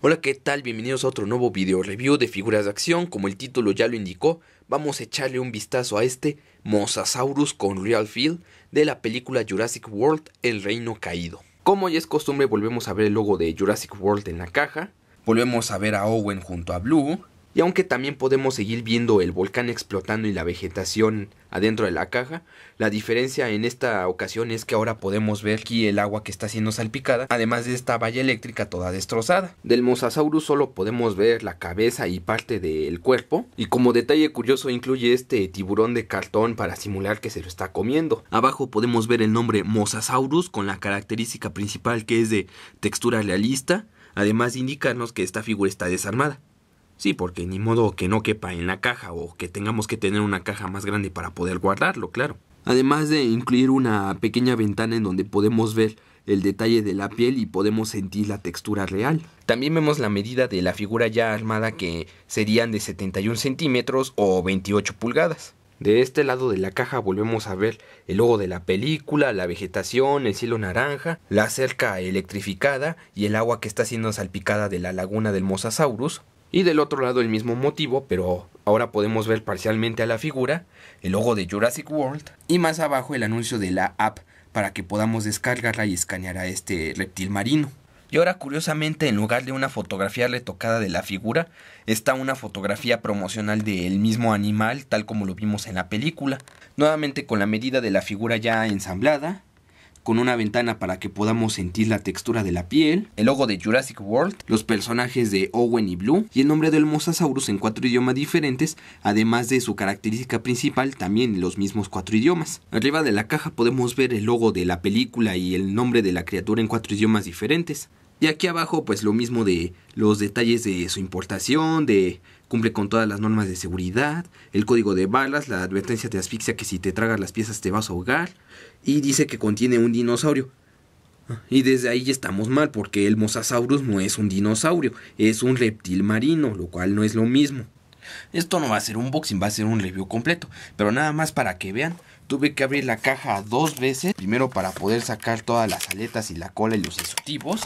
Hola, ¿qué tal? Bienvenidos a otro nuevo video review de figuras de acción. Como el título ya lo indicó, vamos a echarle un vistazo a este Mosasaurus con Real Feel de la película Jurassic World El Reino Caído. Como ya es costumbre, volvemos a ver el logo de Jurassic World en la caja. Volvemos a ver a Owen junto a Blue. Y aunque también podemos seguir viendo el volcán explotando y la vegetación adentro de la caja, la diferencia en esta ocasión es que ahora podemos ver aquí el agua que está siendo salpicada, además de esta valla eléctrica toda destrozada. Del mosasaurus solo podemos ver la cabeza y parte del cuerpo, y como detalle curioso incluye este tiburón de cartón para simular que se lo está comiendo. Abajo podemos ver el nombre mosasaurus con la característica principal que es de textura realista, además de indicarnos que esta figura está desarmada. Sí, porque ni modo que no quepa en la caja o que tengamos que tener una caja más grande para poder guardarlo, claro. Además de incluir una pequeña ventana en donde podemos ver el detalle de la piel y podemos sentir la textura real. También vemos la medida de la figura ya armada que serían de 71 centímetros o 28 pulgadas. De este lado de la caja volvemos a ver el logo de la película, la vegetación, el cielo naranja, la cerca electrificada y el agua que está siendo salpicada de la laguna del Mosasaurus, y del otro lado el mismo motivo, pero ahora podemos ver parcialmente a la figura, el logo de Jurassic World y más abajo el anuncio de la app para que podamos descargarla y escanear a este reptil marino. Y ahora curiosamente en lugar de una fotografía retocada de la figura, está una fotografía promocional del mismo animal tal como lo vimos en la película, nuevamente con la medida de la figura ya ensamblada con una ventana para que podamos sentir la textura de la piel, el logo de Jurassic World, los personajes de Owen y Blue y el nombre del Mosasaurus en cuatro idiomas diferentes, además de su característica principal también en los mismos cuatro idiomas. Arriba de la caja podemos ver el logo de la película y el nombre de la criatura en cuatro idiomas diferentes. Y aquí abajo, pues lo mismo de los detalles de su importación, de cumple con todas las normas de seguridad, el código de balas, la advertencia de asfixia que si te tragas las piezas te vas a ahogar, y dice que contiene un dinosaurio. Y desde ahí estamos mal, porque el Mosasaurus no es un dinosaurio, es un reptil marino, lo cual no es lo mismo. Esto no va a ser un boxing, va a ser un review completo, pero nada más para que vean, tuve que abrir la caja dos veces, primero para poder sacar todas las aletas y la cola y los instructivos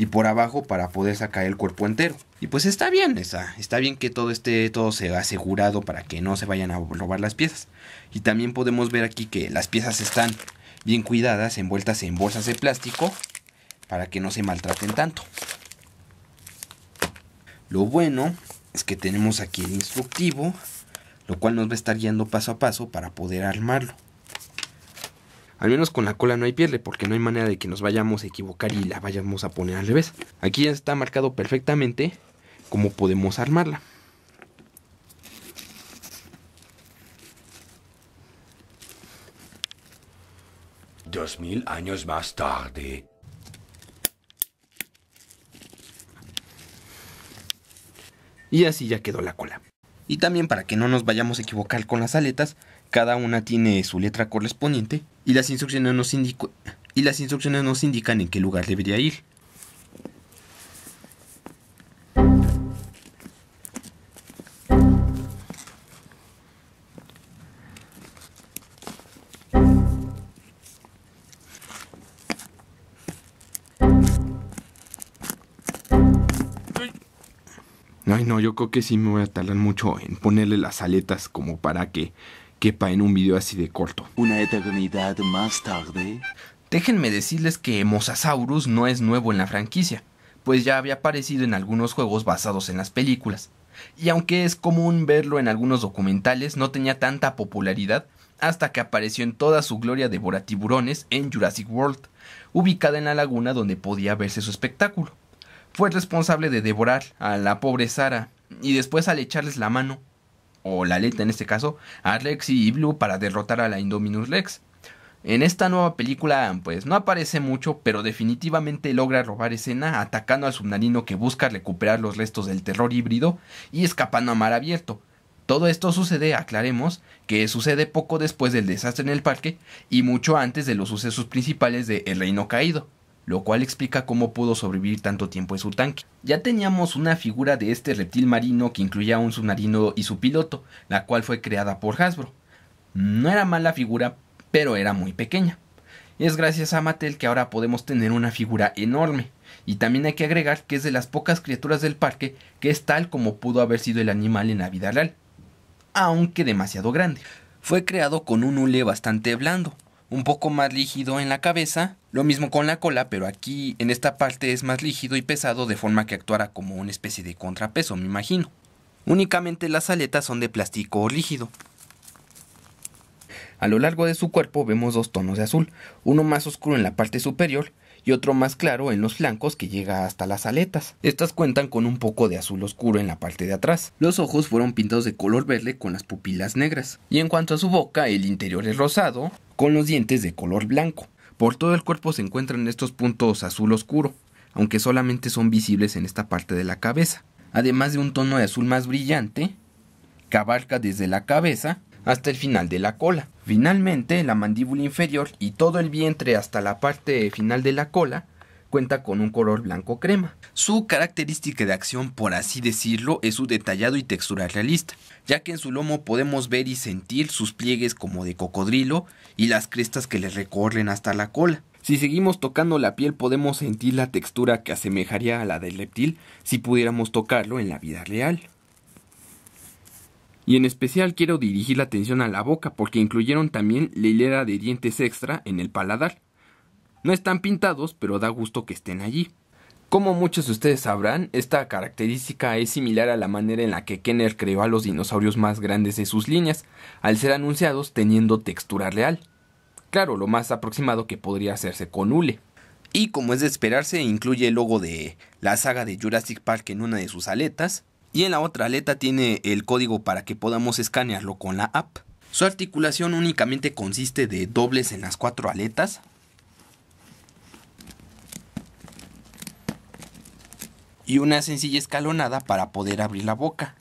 y por abajo para poder sacar el cuerpo entero. Y pues está bien, está, está bien que todo esté, todo sea asegurado para que no se vayan a robar las piezas. Y también podemos ver aquí que las piezas están bien cuidadas, envueltas en bolsas de plástico para que no se maltraten tanto. Lo bueno es que tenemos aquí el instructivo, lo cual nos va a estar guiando paso a paso para poder armarlo. Al menos con la cola no hay pierde, porque no hay manera de que nos vayamos a equivocar y la vayamos a poner al revés. Aquí ya está marcado perfectamente cómo podemos armarla. Dos mil años más tarde. Y así ya quedó la cola. Y también para que no nos vayamos a equivocar con las aletas, cada una tiene su letra correspondiente y las instrucciones nos, y las instrucciones nos indican en qué lugar debería ir. Ay, no, yo creo que sí me voy a tardar mucho en ponerle las aletas como para que quepa en un video así de corto. Una eternidad más tarde. Déjenme decirles que Mosasaurus no es nuevo en la franquicia, pues ya había aparecido en algunos juegos basados en las películas. Y aunque es común verlo en algunos documentales, no tenía tanta popularidad hasta que apareció en toda su gloria tiburones en Jurassic World, ubicada en la laguna donde podía verse su espectáculo. Fue responsable de devorar a la pobre Sara y después al echarles la mano o la letra en este caso, a y Blue para derrotar a la Indominus Rex. En esta nueva película, pues no aparece mucho, pero definitivamente logra robar escena atacando al submarino que busca recuperar los restos del terror híbrido y escapando a mar abierto. Todo esto sucede, aclaremos, que sucede poco después del desastre en el parque y mucho antes de los sucesos principales de El Reino Caído lo cual explica cómo pudo sobrevivir tanto tiempo en su tanque. Ya teníamos una figura de este reptil marino que incluía un submarino y su piloto, la cual fue creada por Hasbro. No era mala figura, pero era muy pequeña. Es gracias a Mattel que ahora podemos tener una figura enorme. Y también hay que agregar que es de las pocas criaturas del parque que es tal como pudo haber sido el animal en la vida real, aunque demasiado grande. Fue creado con un hule bastante blando, un poco más lígido en la cabeza, lo mismo con la cola, pero aquí en esta parte es más lígido y pesado de forma que actuara como una especie de contrapeso, me imagino. Únicamente las aletas son de plástico rígido. A lo largo de su cuerpo vemos dos tonos de azul, uno más oscuro en la parte superior y otro más claro en los flancos que llega hasta las aletas. Estas cuentan con un poco de azul oscuro en la parte de atrás. Los ojos fueron pintados de color verde con las pupilas negras. Y en cuanto a su boca, el interior es rosado con los dientes de color blanco. Por todo el cuerpo se encuentran estos puntos azul oscuro, aunque solamente son visibles en esta parte de la cabeza, además de un tono de azul más brillante que abarca desde la cabeza hasta el final de la cola. Finalmente, la mandíbula inferior y todo el vientre hasta la parte final de la cola cuenta con un color blanco crema. Su característica de acción, por así decirlo, es su detallado y textura realista, ya que en su lomo podemos ver y sentir sus pliegues como de cocodrilo y las crestas que le recorren hasta la cola. Si seguimos tocando la piel podemos sentir la textura que asemejaría a la del reptil si pudiéramos tocarlo en la vida real. Y en especial quiero dirigir la atención a la boca porque incluyeron también la hilera de dientes extra en el paladar, no están pintados, pero da gusto que estén allí. Como muchos de ustedes sabrán, esta característica es similar a la manera en la que Kenner creó a los dinosaurios más grandes de sus líneas, al ser anunciados teniendo textura real. Claro, lo más aproximado que podría hacerse con hule. Y como es de esperarse, incluye el logo de la saga de Jurassic Park en una de sus aletas, y en la otra aleta tiene el código para que podamos escanearlo con la app. Su articulación únicamente consiste de dobles en las cuatro aletas, y una sencilla escalonada para poder abrir la boca.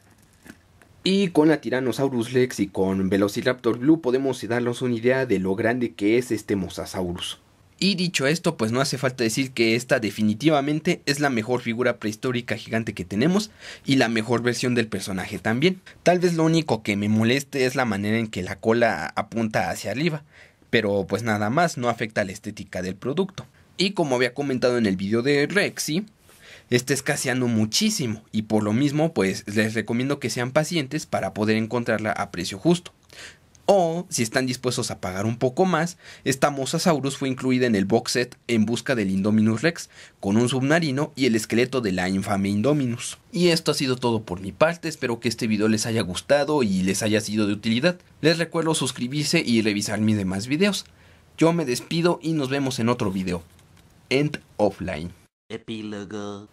Y con la Tyrannosaurus Lex y con Velociraptor Blue podemos darnos una idea de lo grande que es este Mosasaurus. Y dicho esto, pues no hace falta decir que esta definitivamente es la mejor figura prehistórica gigante que tenemos y la mejor versión del personaje también. Tal vez lo único que me moleste es la manera en que la cola apunta hacia arriba, pero pues nada más no afecta a la estética del producto. Y como había comentado en el video de Rexy, está escaseando muchísimo y por lo mismo pues les recomiendo que sean pacientes para poder encontrarla a precio justo. O, si están dispuestos a pagar un poco más, esta Mosasaurus fue incluida en el box set en busca del Indominus Rex, con un submarino y el esqueleto de la infame Indominus. Y esto ha sido todo por mi parte, espero que este video les haya gustado y les haya sido de utilidad. Les recuerdo suscribirse y revisar mis demás videos. Yo me despido y nos vemos en otro video. End offline. Epilogue.